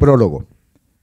Prólogo.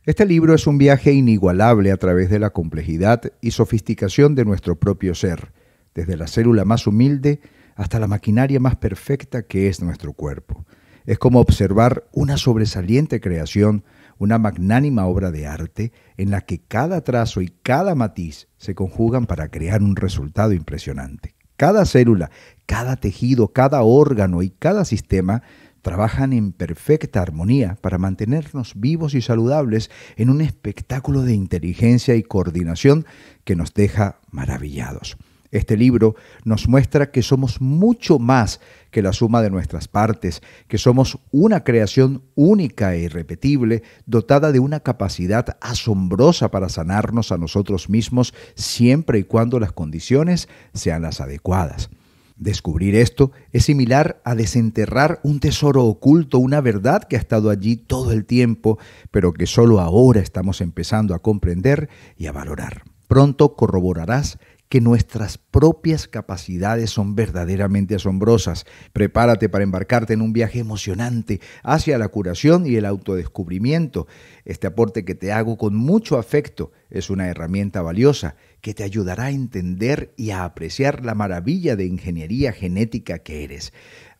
Este libro es un viaje inigualable a través de la complejidad y sofisticación de nuestro propio ser, desde la célula más humilde hasta la maquinaria más perfecta que es nuestro cuerpo. Es como observar una sobresaliente creación, una magnánima obra de arte en la que cada trazo y cada matiz se conjugan para crear un resultado impresionante. Cada célula, cada tejido, cada órgano y cada sistema trabajan en perfecta armonía para mantenernos vivos y saludables en un espectáculo de inteligencia y coordinación que nos deja maravillados. Este libro nos muestra que somos mucho más que la suma de nuestras partes, que somos una creación única e irrepetible, dotada de una capacidad asombrosa para sanarnos a nosotros mismos siempre y cuando las condiciones sean las adecuadas. Descubrir esto es similar a desenterrar un tesoro oculto, una verdad que ha estado allí todo el tiempo, pero que solo ahora estamos empezando a comprender y a valorar. Pronto corroborarás que nuestras propias capacidades son verdaderamente asombrosas. Prepárate para embarcarte en un viaje emocionante hacia la curación y el autodescubrimiento. Este aporte que te hago con mucho afecto es una herramienta valiosa que te ayudará a entender y a apreciar la maravilla de ingeniería genética que eres.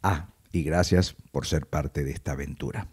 Ah, y gracias por ser parte de esta aventura.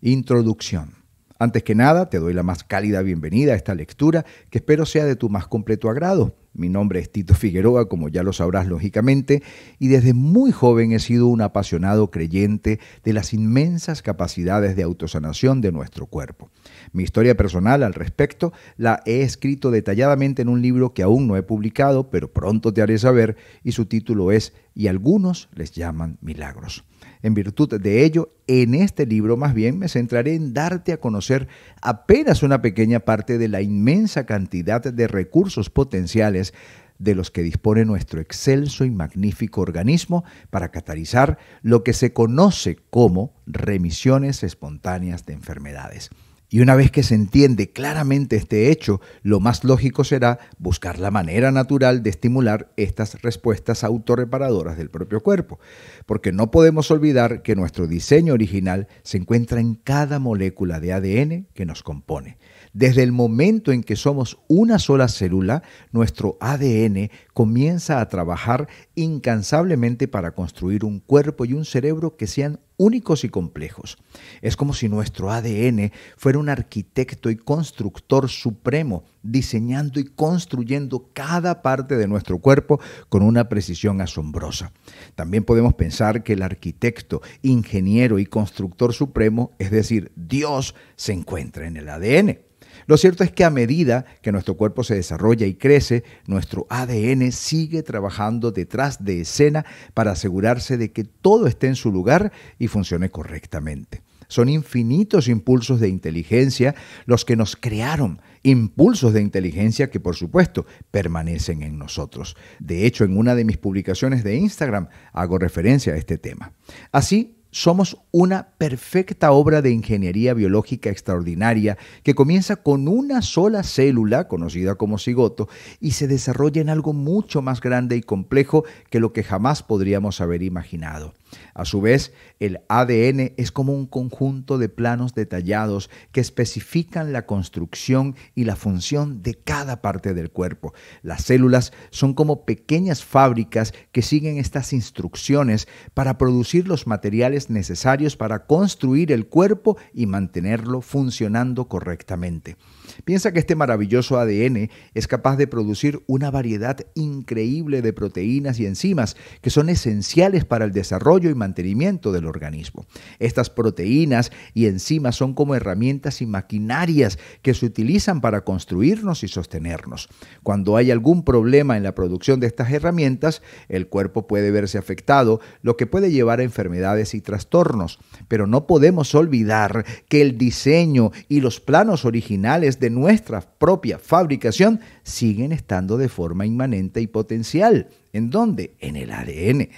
Introducción. Antes que nada, te doy la más cálida bienvenida a esta lectura que espero sea de tu más completo agrado mi nombre es Tito Figueroa, como ya lo sabrás lógicamente, y desde muy joven he sido un apasionado creyente de las inmensas capacidades de autosanación de nuestro cuerpo. Mi historia personal al respecto la he escrito detalladamente en un libro que aún no he publicado, pero pronto te haré saber, y su título es Y algunos les llaman milagros. En virtud de ello, en este libro más bien me centraré en darte a conocer apenas una pequeña parte de la inmensa cantidad de recursos potenciales de los que dispone nuestro excelso y magnífico organismo para catalizar lo que se conoce como remisiones espontáneas de enfermedades. Y una vez que se entiende claramente este hecho, lo más lógico será buscar la manera natural de estimular estas respuestas autorreparadoras del propio cuerpo, porque no podemos olvidar que nuestro diseño original se encuentra en cada molécula de ADN que nos compone. Desde el momento en que somos una sola célula, nuestro ADN comienza a trabajar incansablemente para construir un cuerpo y un cerebro que sean únicos y complejos. Es como si nuestro ADN fuera un arquitecto y constructor supremo, diseñando y construyendo cada parte de nuestro cuerpo con una precisión asombrosa. También podemos pensar que el arquitecto, ingeniero y constructor supremo, es decir, Dios, se encuentra en el ADN. Lo cierto es que a medida que nuestro cuerpo se desarrolla y crece, nuestro ADN sigue trabajando detrás de escena para asegurarse de que todo esté en su lugar y funcione correctamente. Son infinitos impulsos de inteligencia los que nos crearon, impulsos de inteligencia que por supuesto permanecen en nosotros. De hecho, en una de mis publicaciones de Instagram hago referencia a este tema. Así, somos una perfecta obra de ingeniería biológica extraordinaria que comienza con una sola célula, conocida como cigoto, y se desarrolla en algo mucho más grande y complejo que lo que jamás podríamos haber imaginado. A su vez, el ADN es como un conjunto de planos detallados que especifican la construcción y la función de cada parte del cuerpo. Las células son como pequeñas fábricas que siguen estas instrucciones para producir los materiales necesarios para construir el cuerpo y mantenerlo funcionando correctamente. Piensa que este maravilloso ADN es capaz de producir una variedad increíble de proteínas y enzimas que son esenciales para el desarrollo y mantenimiento del organismo. Estas proteínas y enzimas son como herramientas y maquinarias que se utilizan para construirnos y sostenernos. Cuando hay algún problema en la producción de estas herramientas, el cuerpo puede verse afectado, lo que puede llevar a enfermedades y trastornos. Pero no podemos olvidar que el diseño y los planos originales de nuestra propia fabricación siguen estando de forma inmanente y potencial. ¿En dónde? En el ADN.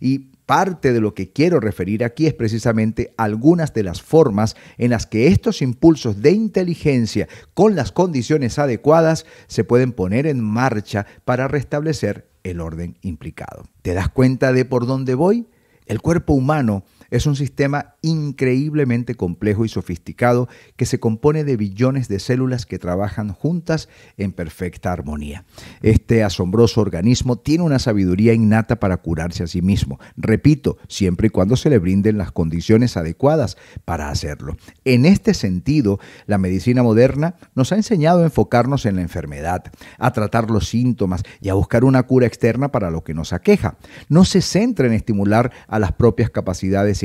Y Parte de lo que quiero referir aquí es precisamente algunas de las formas en las que estos impulsos de inteligencia con las condiciones adecuadas se pueden poner en marcha para restablecer el orden implicado. ¿Te das cuenta de por dónde voy? El cuerpo humano es un sistema increíblemente complejo y sofisticado que se compone de billones de células que trabajan juntas en perfecta armonía. Este asombroso organismo tiene una sabiduría innata para curarse a sí mismo, repito, siempre y cuando se le brinden las condiciones adecuadas para hacerlo. En este sentido, la medicina moderna nos ha enseñado a enfocarnos en la enfermedad, a tratar los síntomas y a buscar una cura externa para lo que nos aqueja. No se centra en estimular a las propias capacidades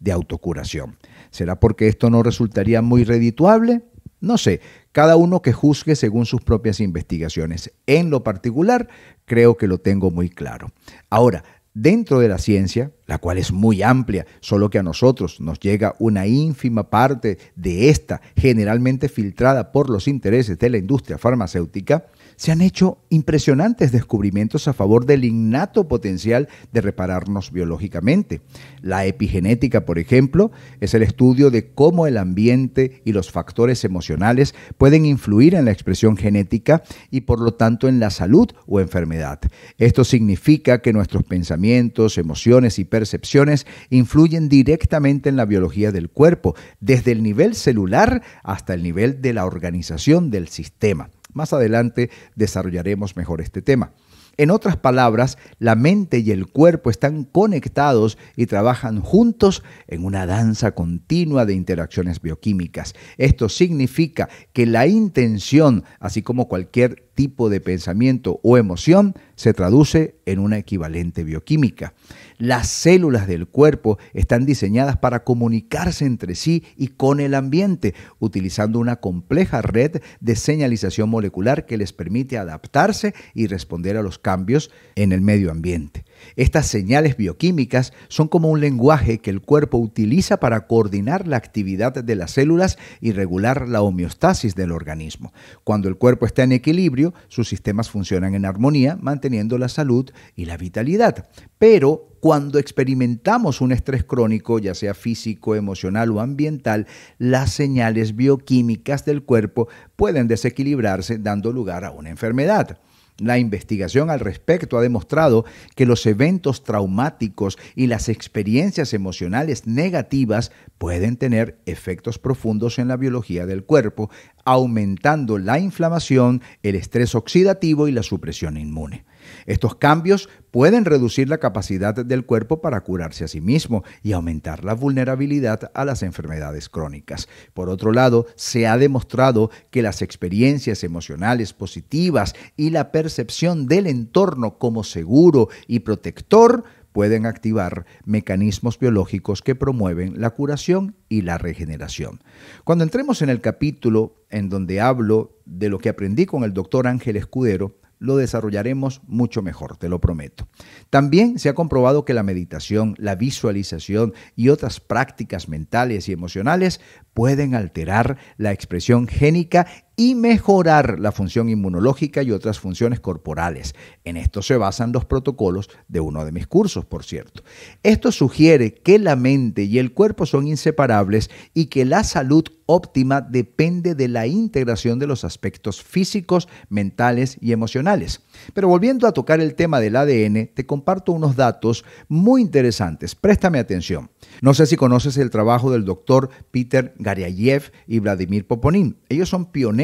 de autocuración. ¿Será porque esto no resultaría muy redituable? No sé, cada uno que juzgue según sus propias investigaciones. En lo particular, creo que lo tengo muy claro. Ahora, dentro de la ciencia, la cual es muy amplia, solo que a nosotros nos llega una ínfima parte de esta, generalmente filtrada por los intereses de la industria farmacéutica, se han hecho impresionantes descubrimientos a favor del innato potencial de repararnos biológicamente. La epigenética, por ejemplo, es el estudio de cómo el ambiente y los factores emocionales pueden influir en la expresión genética y por lo tanto en la salud o enfermedad. Esto significa que nuestros pensamientos, emociones y percepciones influyen directamente en la biología del cuerpo, desde el nivel celular hasta el nivel de la organización del sistema. Más adelante desarrollaremos mejor este tema. En otras palabras, la mente y el cuerpo están conectados y trabajan juntos en una danza continua de interacciones bioquímicas. Esto significa que la intención, así como cualquier tipo de pensamiento o emoción se traduce en una equivalente bioquímica. Las células del cuerpo están diseñadas para comunicarse entre sí y con el ambiente, utilizando una compleja red de señalización molecular que les permite adaptarse y responder a los cambios en el medio ambiente. Estas señales bioquímicas son como un lenguaje que el cuerpo utiliza para coordinar la actividad de las células y regular la homeostasis del organismo. Cuando el cuerpo está en equilibrio, sus sistemas funcionan en armonía, manteniendo la salud y la vitalidad. Pero cuando experimentamos un estrés crónico, ya sea físico, emocional o ambiental, las señales bioquímicas del cuerpo pueden desequilibrarse dando lugar a una enfermedad. La investigación al respecto ha demostrado que los eventos traumáticos y las experiencias emocionales negativas pueden tener efectos profundos en la biología del cuerpo, aumentando la inflamación, el estrés oxidativo y la supresión inmune. Estos cambios pueden reducir la capacidad del cuerpo para curarse a sí mismo y aumentar la vulnerabilidad a las enfermedades crónicas. Por otro lado, se ha demostrado que las experiencias emocionales positivas y la percepción del entorno como seguro y protector pueden activar mecanismos biológicos que promueven la curación y la regeneración. Cuando entremos en el capítulo en donde hablo de lo que aprendí con el doctor Ángel Escudero, lo desarrollaremos mucho mejor, te lo prometo. También se ha comprobado que la meditación, la visualización y otras prácticas mentales y emocionales pueden alterar la expresión génica y mejorar la función inmunológica y otras funciones corporales. En esto se basan los protocolos de uno de mis cursos, por cierto. Esto sugiere que la mente y el cuerpo son inseparables y que la salud óptima depende de la integración de los aspectos físicos, mentales y emocionales. Pero volviendo a tocar el tema del ADN, te comparto unos datos muy interesantes. Préstame atención. No sé si conoces el trabajo del doctor Peter Gariayev y Vladimir Poponin. Ellos son pioneros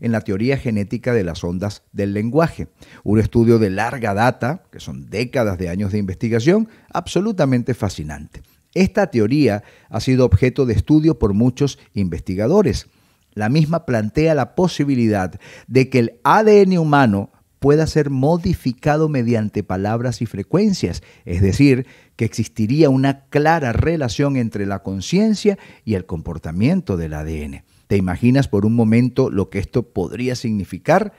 en la teoría genética de las ondas del lenguaje, un estudio de larga data, que son décadas de años de investigación, absolutamente fascinante. Esta teoría ha sido objeto de estudio por muchos investigadores. La misma plantea la posibilidad de que el ADN humano pueda ser modificado mediante palabras y frecuencias, es decir, que existiría una clara relación entre la conciencia y el comportamiento del ADN. ¿Te imaginas por un momento lo que esto podría significar?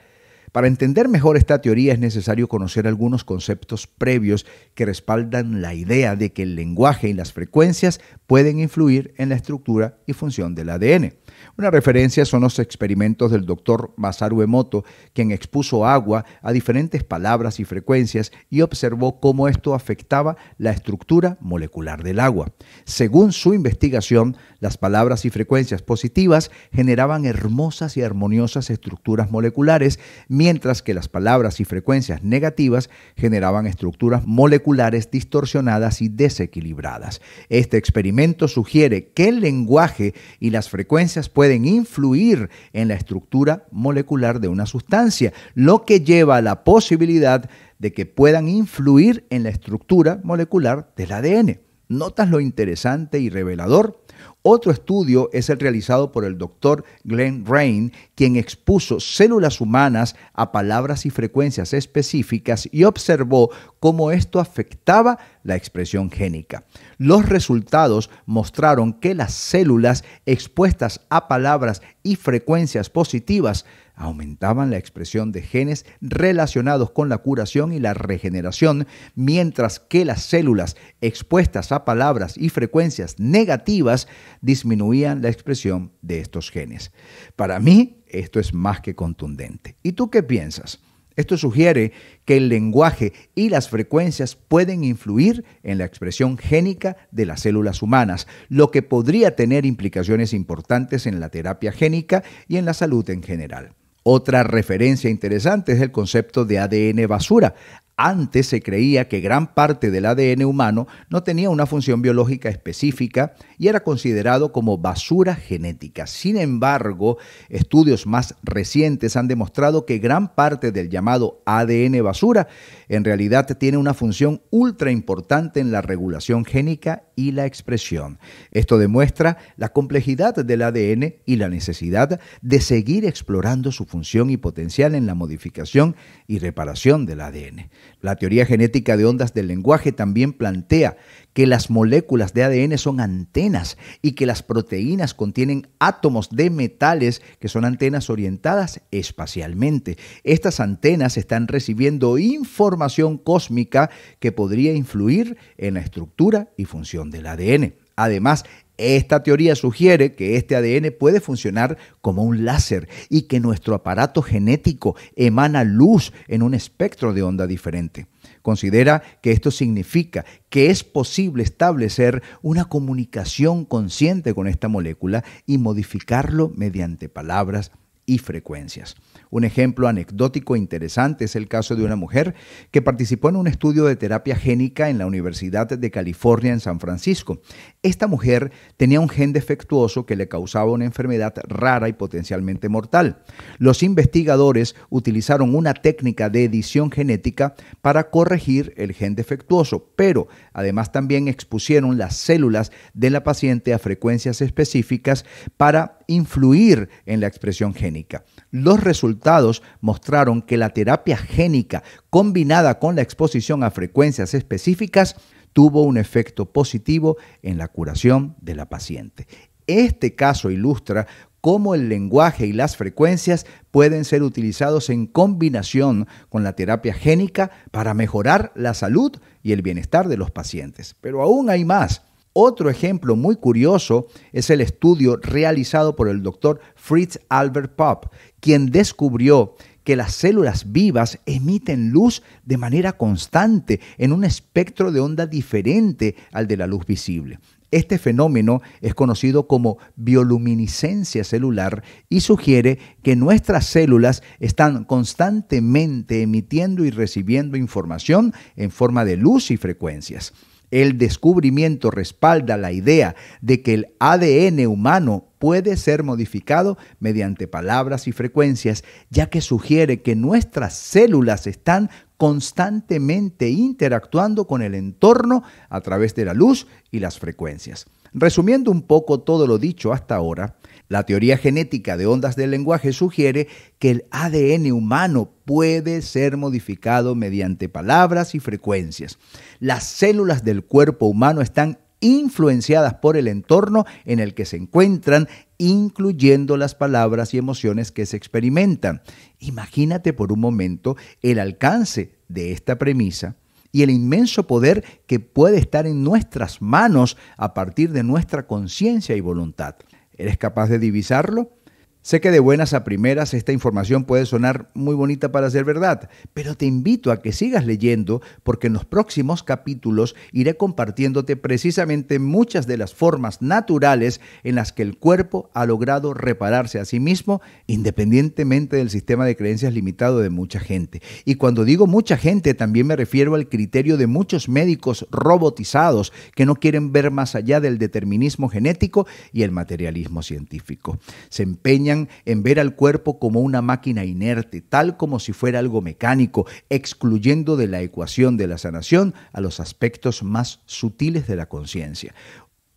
Para entender mejor esta teoría es necesario conocer algunos conceptos previos que respaldan la idea de que el lenguaje y las frecuencias pueden influir en la estructura y función del ADN. Una referencia son los experimentos del doctor Masaru Emoto, quien expuso agua a diferentes palabras y frecuencias y observó cómo esto afectaba la estructura molecular del agua. Según su investigación, las palabras y frecuencias positivas generaban hermosas y armoniosas estructuras moleculares, mientras que las palabras y frecuencias negativas generaban estructuras moleculares distorsionadas y desequilibradas. Este experimento sugiere que el lenguaje y las frecuencias pueden influir en la estructura molecular de una sustancia, lo que lleva a la posibilidad de que puedan influir en la estructura molecular del ADN. ¿Notas lo interesante y revelador? Otro estudio es el realizado por el doctor Glenn Rain quien expuso células humanas a palabras y frecuencias específicas y observó cómo esto afectaba la expresión génica. Los resultados mostraron que las células expuestas a palabras y frecuencias positivas aumentaban la expresión de genes relacionados con la curación y la regeneración, mientras que las células expuestas a palabras y frecuencias negativas disminuían la expresión de estos genes. Para mí, esto es más que contundente. ¿Y tú qué piensas? Esto sugiere que el lenguaje y las frecuencias pueden influir en la expresión génica de las células humanas, lo que podría tener implicaciones importantes en la terapia génica y en la salud en general. Otra referencia interesante es el concepto de ADN basura, antes se creía que gran parte del ADN humano no tenía una función biológica específica y era considerado como basura genética. Sin embargo, estudios más recientes han demostrado que gran parte del llamado ADN basura en realidad tiene una función ultra importante en la regulación génica y la expresión. Esto demuestra la complejidad del ADN y la necesidad de seguir explorando su función y potencial en la modificación y reparación del ADN. La teoría genética de ondas del lenguaje también plantea que las moléculas de ADN son antenas y que las proteínas contienen átomos de metales que son antenas orientadas espacialmente. Estas antenas están recibiendo información cósmica que podría influir en la estructura y función del ADN. Además, esta teoría sugiere que este ADN puede funcionar como un láser y que nuestro aparato genético emana luz en un espectro de onda diferente. Considera que esto significa que es posible establecer una comunicación consciente con esta molécula y modificarlo mediante palabras frecuencias. Un ejemplo anecdótico e interesante es el caso de una mujer que participó en un estudio de terapia génica en la Universidad de California en San Francisco. Esta mujer tenía un gen defectuoso que le causaba una enfermedad rara y potencialmente mortal. Los investigadores utilizaron una técnica de edición genética para corregir el gen defectuoso, pero además también expusieron las células de la paciente a frecuencias específicas para influir en la expresión génica. Los resultados mostraron que la terapia génica combinada con la exposición a frecuencias específicas tuvo un efecto positivo en la curación de la paciente. Este caso ilustra cómo el lenguaje y las frecuencias pueden ser utilizados en combinación con la terapia génica para mejorar la salud y el bienestar de los pacientes. Pero aún hay más. Otro ejemplo muy curioso es el estudio realizado por el doctor Fritz Albert Popp, quien descubrió que las células vivas emiten luz de manera constante en un espectro de onda diferente al de la luz visible. Este fenómeno es conocido como bioluminiscencia celular y sugiere que nuestras células están constantemente emitiendo y recibiendo información en forma de luz y frecuencias. El descubrimiento respalda la idea de que el ADN humano puede ser modificado mediante palabras y frecuencias, ya que sugiere que nuestras células están constantemente interactuando con el entorno a través de la luz y las frecuencias. Resumiendo un poco todo lo dicho hasta ahora, la teoría genética de ondas del lenguaje sugiere que el ADN humano puede ser modificado mediante palabras y frecuencias. Las células del cuerpo humano están influenciadas por el entorno en el que se encuentran, incluyendo las palabras y emociones que se experimentan. Imagínate por un momento el alcance de esta premisa y el inmenso poder que puede estar en nuestras manos a partir de nuestra conciencia y voluntad. ¿Eres capaz de divisarlo? Sé que de buenas a primeras esta información puede sonar muy bonita para ser verdad, pero te invito a que sigas leyendo porque en los próximos capítulos iré compartiéndote precisamente muchas de las formas naturales en las que el cuerpo ha logrado repararse a sí mismo independientemente del sistema de creencias limitado de mucha gente. Y cuando digo mucha gente también me refiero al criterio de muchos médicos robotizados que no quieren ver más allá del determinismo genético y el materialismo científico. Se empeñan en ver al cuerpo como una máquina inerte, tal como si fuera algo mecánico, excluyendo de la ecuación de la sanación a los aspectos más sutiles de la conciencia.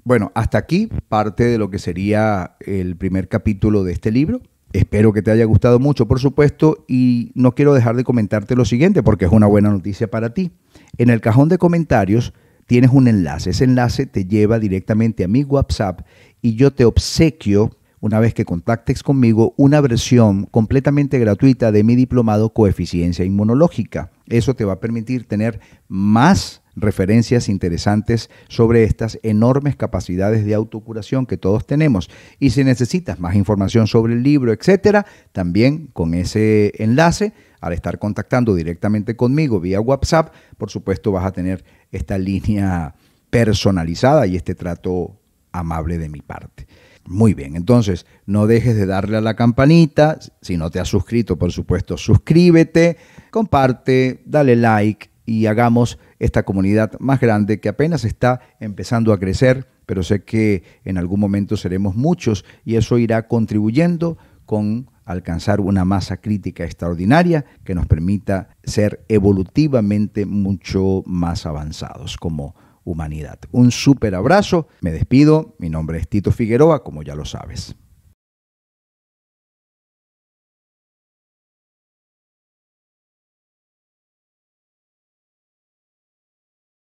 Bueno, hasta aquí parte de lo que sería el primer capítulo de este libro. Espero que te haya gustado mucho, por supuesto, y no quiero dejar de comentarte lo siguiente, porque es una buena noticia para ti. En el cajón de comentarios tienes un enlace. Ese enlace te lleva directamente a mi WhatsApp y yo te obsequio una vez que contactes conmigo, una versión completamente gratuita de mi diplomado Coeficiencia Inmunológica. Eso te va a permitir tener más referencias interesantes sobre estas enormes capacidades de autocuración que todos tenemos. Y si necesitas más información sobre el libro, etcétera, también con ese enlace, al estar contactando directamente conmigo vía WhatsApp, por supuesto vas a tener esta línea personalizada y este trato amable de mi parte. Muy bien, entonces no dejes de darle a la campanita, si no te has suscrito, por supuesto, suscríbete, comparte, dale like y hagamos esta comunidad más grande que apenas está empezando a crecer, pero sé que en algún momento seremos muchos y eso irá contribuyendo con alcanzar una masa crítica extraordinaria que nos permita ser evolutivamente mucho más avanzados como humanidad. Un súper abrazo, me despido, mi nombre es Tito Figueroa, como ya lo sabes.